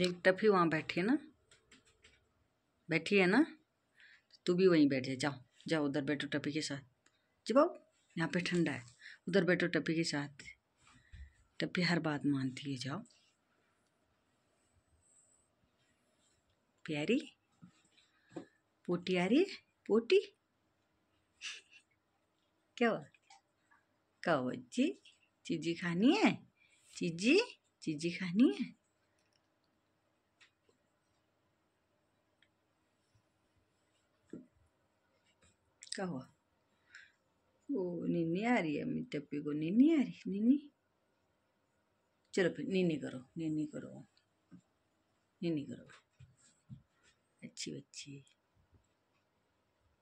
देख तब ही वहाँ बैठी है ना बैठी है ना तू भी वहीं बैठ जा जाओ जाओ उधर बैठो टपी के साथ जी बाबू यहाँ पे ठंडा है उधर बैठो टपी के साथ टपी हर बात मानती है जाओ प्यारी पोटी आ रही है पोटी क्या हुआ कहो जी चीजी खानी है चीजी चीजी खानी है क्या हुआ वो निन्नी आ रही है अम्मी टप्पी को निन्नी आ रही निन्नी चलो फिर निन्नी करो निन्नी करो निन्नी करो अच्छी बच्ची